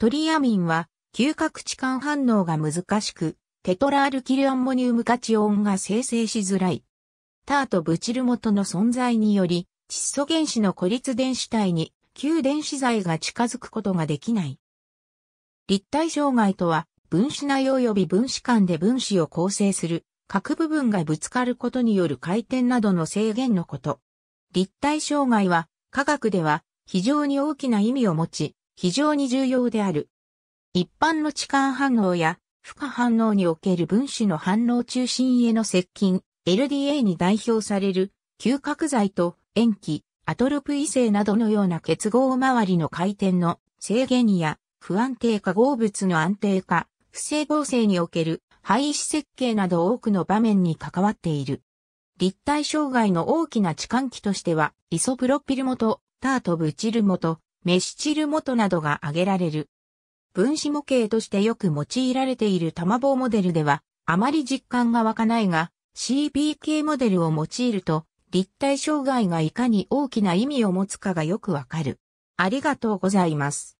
トリアミンは、嗅覚置換反応が難しく、テトラアルキルアンモニウムカチオンが生成しづらい。ターとブチル元の存在により、窒素原子の孤立電子体に旧電子材が近づくことができない。立体障害とは、分子内及び分子間で分子を構成する各部分がぶつかることによる回転などの制限のこと。立体障害は、科学では非常に大きな意味を持ち、非常に重要である。一般の置換反応や負荷反応における分子の反応中心への接近、LDA に代表される、嗅覚剤と塩基、アトロプ異性などのような結合周りの回転の制限や不安定化合物の安定化、不整合性における廃止設計など多くの場面に関わっている。立体障害の大きな置換器としては、イソプロピルモとタートブチルモとメシチル元などが挙げられる。分子模型としてよく用いられている玉棒モデルでは、あまり実感が湧かないが、CBK モデルを用いると、立体障害がいかに大きな意味を持つかがよくわかる。ありがとうございます。